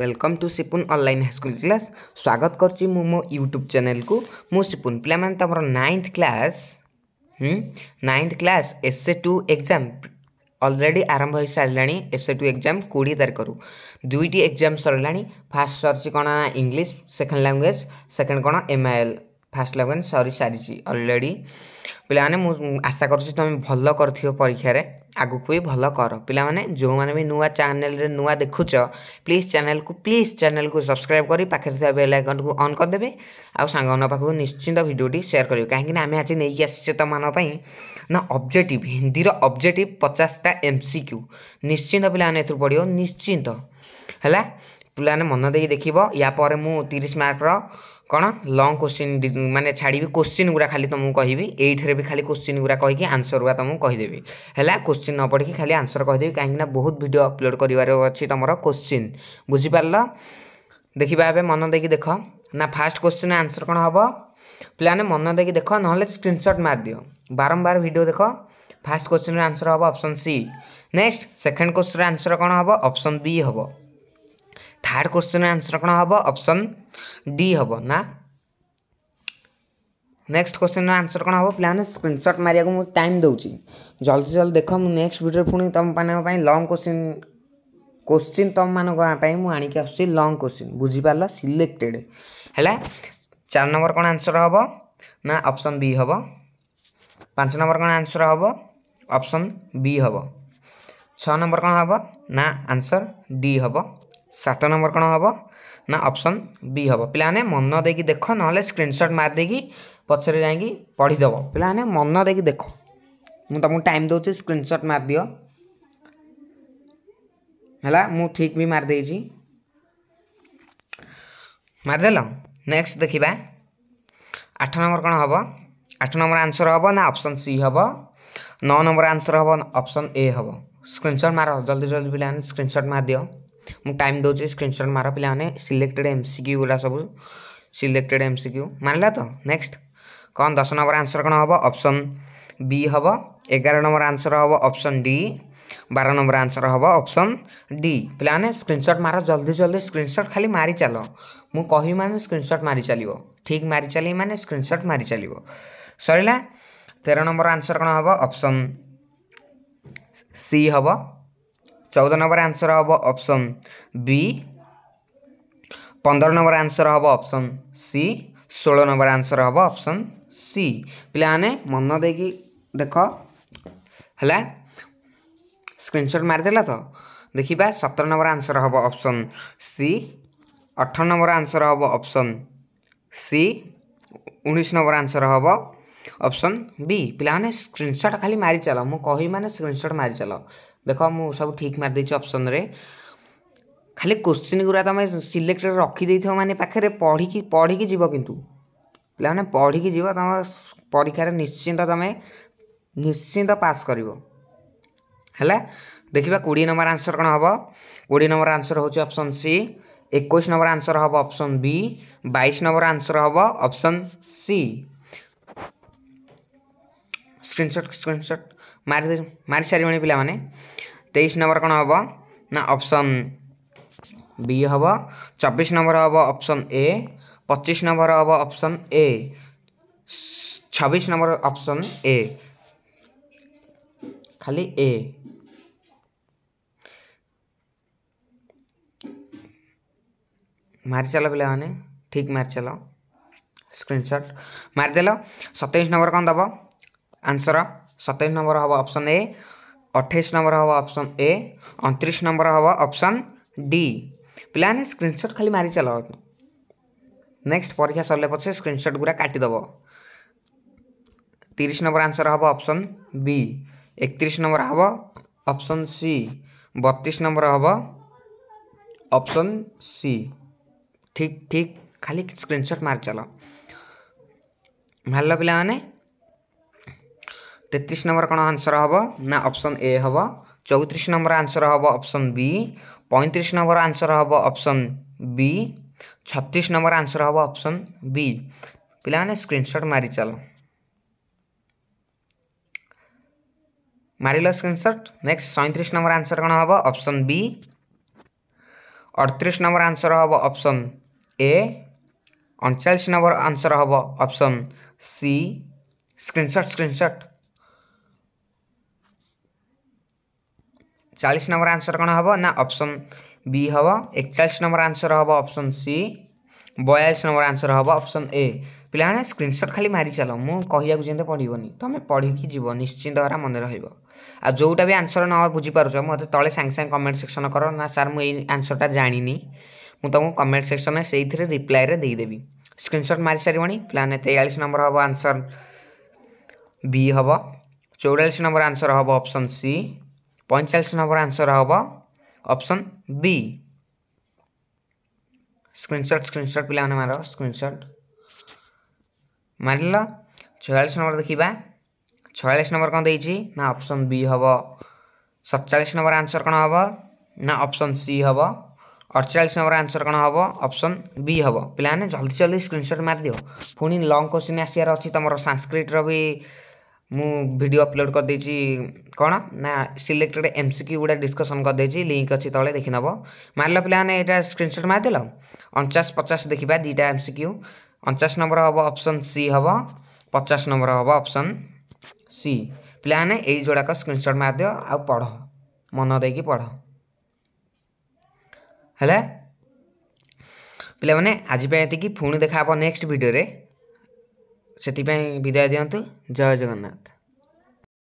welcome to Sipun online high school class ସ୍ୱାଗତ କରୁଛି ମୁଁ ମୋ ୟୁଟ୍ୟୁବ୍ ଚ୍ୟାନେଲ୍କୁ ମୁଁ ସିପୁନ୍ ପିଲାମାନେ ତୁମର ninth class ninth class S A two exam already ଆରମ୍ଭ ହୋଇସାରିଲାଣି ଏସ୍ ଏ ଟୁ ଏକ୍ଜାମ୍ କୋଡ଼ିଏ ତାରିଖରୁ ଦୁଇଟି ଏକ୍ଜାମ୍ ସରିଲାଣି ଫାର୍ଷ୍ଟ ସରିଛି କ'ଣ ଇଂଲିଶ ସେକେଣ୍ଡ ଲାଙ୍ଗୁଏଜ୍ ସେକେଣ୍ଡ କ'ଣ ଏମ୍ ଆଇ ଏଲ୍ ଫାଷ୍ଟ ଲାଗୁନି ସରି ସାରିଛି ଅଲରେଡ଼ି ପିଲାମାନେ ମୁଁ ଆଶା କରୁଛି ତୁମେ ଭଲ କରିଥିବ ପରୀକ୍ଷାରେ ଆଗକୁ ବି ଭଲ କର ପିଲାମାନେ ଯେଉଁମାନେ ବି ନୂଆ ଚ୍ୟାନେଲ୍ରେ ନୂଆ ଦେଖୁଛ ପ୍ଲିଜ୍ ଚ୍ୟାନେଲ୍କୁ ପ୍ଲିଜ୍ ଚ୍ୟାନେଲ୍କୁ ସବସ୍କ୍ରାଇବ୍ କରି ପାଖରେ ଥିବା ବେଲ୍ ଆଇକନ୍କୁ ଅନ୍ କରିଦେବେ ଆଉ ସାଙ୍ଗମାନଙ୍କ ପାଖକୁ ନିଶ୍ଚିନ୍ତ ଭିଡ଼ିଓଟି ସେୟାର କରିବେ କାହିଁକିନା ଆମେ ଆଜି ନେଇକି ଆସିଛେ ତୁମମାନଙ୍କ ପାଇଁ ନା ଅବଜେକ୍ଟିଭ୍ ହିନ୍ଦୀର ଅବଜେକ୍ଟିଭ୍ ପଚାଶଟା ଏମ୍ ସି କ୍ୟୁ ନିଶ୍ଚିନ୍ତ ପିଲାମାନେ ଏଥିରୁ ପଡ଼ିବ ନିଶ୍ଚିନ୍ତ ହେଲା ପିଲାମାନେ ମନ ଦେଇକି ଦେଖିବ ୟା ପରେ ମୁଁ ତିରିଶ ମାର୍କର କ'ଣ ଲଙ୍ଗ୍ କୋଶ୍ଚିନ୍ ମାନେ ଛାଡ଼ିବି କୋଶ୍ଚିନ୍ ଗୁଡ଼ା ଖାଲି ତୁମକୁ କହିବି ଏଇଥିରେ ବି ଖାଲି କୋଶ୍ଚିନ୍ ଗୁଡ଼ା କହିକି ଆନ୍ସର୍ ଗୁଡ଼ା ତୁମକୁ କହିଦେବି ହେଲା କୋଶ୍ଚିନ୍ ନ ପଢ଼ିକି ଖାଲି ଆନ୍ସର୍ କହିଦେବି କାହିଁକିନା ବହୁତ ଭିଡ଼ିଓ ଅପଲୋଡ଼ କରିବାର ଅଛି ତୁମର କୋଶ୍ଚିନ୍ ବୁଝିପାରିଲ ଦେଖିବା ଏବେ ମନ ଦେଇକି ଦେଖ ନା ଫାର୍ଷ୍ଟ କୋଶ୍ଚିନ୍ ଆନ୍ସର୍ କ'ଣ ହେବ ପିଲାମାନେ ମନ ଦେଇକି ଦେଖ ନହେଲେ ସ୍କ୍ରିନ୍ସଟ୍ ମାରିଦିଅ ବାରମ୍ବାର ଭିଡ଼ିଓ ଦେଖ ଫାର୍ଷ୍ଟ କୋଶ୍ଚିନ୍ର ଆନ୍ସର୍ ହେବ ଅପସନ୍ ସି ନେକ୍ସଟ ସେକେଣ୍ଡ କୋଶ୍ଚିନ୍ର ଆନ୍ସର୍ କ'ଣ ହେବ ଅପସନ୍ ବି ହେବ ଥାର୍ଡ଼ କ୍ୱେଶ୍ଚିନ୍ର ଆନ୍ସର୍ କ'ଣ ହେବ ଅପସନ୍ ଡି ହେବ ନା ନେକ୍ସଟ କ୍ୱେଶ୍ଚିନ୍ର ଆନ୍ସର୍ କ'ଣ ହେବ ପିଲାମାନେ ସ୍କ୍ରିନ୍ସଟ୍ ମାରିବାକୁ ମୁଁ ଟାଇମ୍ ଦେଉଛି ଜଲ୍ଦି ଜଲ୍ଦି ଦେଖ ମୁଁ ନେକ୍ସଟ ଭିଡ଼ିଓରେ ପୁଣି ତୁମମାନଙ୍କ ପାଇଁ ଲଙ୍ଗ୍ କ୍ୱେଶ୍ଚିନ୍ କୋଶ୍ଚିନ୍ ତୁମମାନଙ୍କ ପାଇଁ ମୁଁ ଆଣିକି ଆସୁଛି ଲଙ୍ଗ୍ କୋଶ୍ଚିନ୍ ବୁଝିପାରିଲ ସିଲେକ୍ଟେଡ଼୍ ହେଲା ଚାରି ନମ୍ବର କ'ଣ ଆନ୍ସର୍ ହେବ ନା ଅପସନ୍ ବି ହେବ ପାଞ୍ଚ ନମ୍ବର କ'ଣ ଆନ୍ସର୍ ହେବ ଅପସନ୍ ବି ହେବ ଛଅ ନମ୍ବର କ'ଣ ହେବ ନା ଆନ୍ସର୍ ଡି ହେବ सात नंबर कौन हम ना अप्सन बी हम पे मन दे कि देख ना स्क्रीनसट मार देगी पचर जा पढ़ीदेव पे मन देखिए देख मु तुमको टाइम दौर स्क्रीनसट मार दि है मु ठीक भी मारदे मारदेल नेक्स्ट देखा आठ नंबर कौन हम आठ नंबर आंसर हम ना अप्सन सी हम नौ नंबर आंसर हम अप्सन ए हम स्क्रीनसट मार जल्दी जल्दी पे स्क्रीनसट मार दिया मुझे टाइम दौर स्क्रीनशट मार पे सिलेक्टेड एम सिक्यू गुरा सब सिलेक्टेड एम सिक्यू मान ला तो नेक्स्ट कौन दस नंबर आंसर कौन हम ऑप्शन बी हम एगार नंबर आंसर हम ऑप्शन डी बार नंबर आंसर हम ऑप्शन डी पे स्क्रीनशट मार जल्दी जल्दी स्क्रीनशट खाली मारी चल मुझे मान स्क्रीनशट मारी चल ठीक मारी चल मैंने स्क्रीनशट मारी चल सर तेरह नंबर आंसर कौन हम ऑप्शन सी हम चौदह नंबर आंसर हम ऑप्शन बी पंदर नंबर आंसर हम ऑप्शन सी षोल नंबर आंसर हम ऑप्शन सी पे मन दे कि देख है स्क्रीनशट मारिदे तो देखा सतर नंबर आंसर हम ऑप्शन सी अठर नंबर आंसर हम ऑप्शन सी उन्नीस नंबर आंसर हम ऑप्शन बी पे स्क्रीनशॉट खाली मारी चल मुझे मैंने स्क्रीनशॉट मारी चल देख मु सब ठीक मारिदे ऑप्शन रे खाली क्वेश्चन गुरा तुम सिलेक्ट रखीदे मानने पाखे पढ़ी पढ़ी जीव कि पे की जीव तुम परीक्षार निश्चिंत तुम निश्चिंत पास कर देखा कोड़े नंबर आंसर कौन हम कोड़े नंबर आंसर होप्शन सी एक नंबर आंसर हम ऑप्शन बी बैश नंबर आंसर हम ऑप्शन सी स्क्रीनसट स्क्रीनसट मारी मारी सारे पिला तेईस नंबर कौन हम ना ऑप्शन बी हम चबीस नंबर हम ऑप्शन ए पचीस नंबर हम ऑप्शन ए छब्बीस नंबर ऑप्शन ए खाली ए मारी चल पाने ठीक मारी चल स्क्रीनसट मारिदेल सतैश नंबर कौन दबा आंसर ସତେଇଶ ନମ୍ବର ହେବ ଅପସନ୍ ଏ ଅଠେଇଶ ନମ୍ବର ହେବ ଅପସନ୍ ଏ ଅଣତିରିଶ ନମ୍ବର ହେବ ଅପସନ୍ ଡି ପିଲାମାନେ ସ୍କ୍ରିନ୍ସଟ୍ ଖାଲି ମାରି ଚାଲ ନେକ୍ସଟ ପରୀକ୍ଷା ସରିଲେ ପଛେ ସ୍କ୍ରିନ୍ସଟ୍ ଗୁଡ଼ା କାଟିଦେବ ତିରିଶ ନମ୍ବର ଆନ୍ସର ହେବ ଅପସନ୍ ବି ଏକତିରିଶ ନମ୍ବର ହେବ ଅପସନ୍ ସି ବତିଶ ନମ୍ବର ହେବ ଅପସନ୍ ସି ଠିକ୍ ଠିକ୍ ଖାଲି ସ୍କ୍ରିନ୍ସଟ୍ ମାରି ଚାଲ ମାରିଲ ପିଲାମାନେ तेतीस नंबर कौन आंसर हे ना अप्सन ए हे चौतीस नंबर आंसर हे अप्सन बी पैंतीस नंबर आंसर हम अप्सन बी छतीस नंबर आंसर हे ऑप्शन बी पे स्क्रीनशट मारि चल मार स्क्रीनशट नेक्स्ट सैंतीस नंबर आंसर कौन हम अप्सन बी अड़तीस नंबर आंसर हम अप्सन ए अड़चाश नंबर आंसर हम अप्सन सी स्क्रीनशट स्क्रीनशट ଚାଳିଶ ନମ୍ବର ଆନ୍ସର୍ କ'ଣ ହେବ ନା ଅପସନ୍ ବି ହେବ ଏକଚାଳିଶ ନମ୍ବର ଆନ୍ସର୍ ହେବ ଅପସନ୍ ସି ବୟାଳିଶ ନମ୍ବର ଆନ୍ସର୍ ହେବ ଅପସନ୍ ଏ ପିଲାମାନେ ସ୍କ୍ରିନ୍ସଟ୍ ଖାଲି ମାରିଚାଲ ମୁଁ କହିବାକୁ ଯେମିତି ପଡ଼ିବନି ତୁମେ ପଢ଼ିକି ଯିବ ନିଶ୍ଚିନ୍ତ ଭାବରେ ମନେ ରହିବ ଆଉ ଯେଉଁଟା ବି ଆନ୍ସର୍ ନ ବୁଝିପାରୁଛ ମୋତେ ତଳେ ସାଙ୍ଗେ ସାଙ୍ଗେ କମେଣ୍ଟ ସେକ୍ସନ୍ କର ନା ସାର୍ ମୁଁ ଏଇ ଆନ୍ସର୍ଟା ଜାଣିନି ମୁଁ ତୁମକୁ କମେଣ୍ଟ ସେକ୍ସନ୍ରେ ସେଇଥିରେ ରିପ୍ଲାଏରେ ଦେଇଦେବି ସ୍କ୍ରିନ୍ସଟ୍ ମାରିସାରିବଣି ପିଲାମାନେ ତେୟାଳିଶ ନମ୍ବର ହେବ ଆନ୍ସର୍ ବି ହେବ ଚଉରାଳିଶ ନମ୍ବର ଆନ୍ସର୍ ହେବ ଅପସନ୍ ସି ପଇଁଚାଳିଶ ନମ୍ବର ଆନ୍ସର୍ ହେବ ଅପସନ୍ ବି ସ୍କ୍ରିନ୍ସଟ୍ ସ୍କ୍ରିନ୍ସଟ୍ ପିଲାମାନେ ମାର ସ୍କ୍ରିନ୍ସଟ୍ ମାରିଲ ଛୟାଳିଶ ନମ୍ବର ଦେଖିବା ଛୟାଳିଶ ନମ୍ବର କ'ଣ ଦେଇଛି ନା ଅପସନ୍ ବି ହେବ ସତଚାଳିଶ ନମ୍ବର ଆନ୍ସର୍ କ'ଣ ହେବ ନା ଅପସନ୍ ସି ହେବ ଅଠଚାଳିଶ ନମ୍ବର ଆନ୍ସର୍ କ'ଣ ହେବ ଅପସନ୍ ବି ହେବ ପିଲାମାନେ ଜଲ୍ଦି ଜଲ୍ଦି ସ୍କ୍ରିନ୍ସଟ୍ ମାରିଦିଅ ପୁଣି ଲଙ୍ଗ୍ କୋଶ୍ଚିନ୍ ଆସିବାର ଅଛି ତୁମର ସାଂସ୍କ୍ରିଟ୍ର ବି मुझे अपलोड करदे कौन ना सिलेक्टेड एम सिक्यू गुटा डिस्कसन कर करदे लिंक अच्छी तले देखने वो मारल पे यहाँ स्क्रीनसट मार अणचाश पचास देखा दुटा एम सिक्यू अणचाश नंबर हम अप्सन सी हम पचास नंबर हम अप्सन सी पे यही जोड़ाक स्क्रीनसट मार दि आ मन दे कि पढ़ है पे आजपाई पुणी देखा नेक्स्ट भिडे ସେଥିପାଇଁ ବିଦାୟ ଦିଅନ୍ତୁ ଜୟ ଜଗନ୍ନାଥ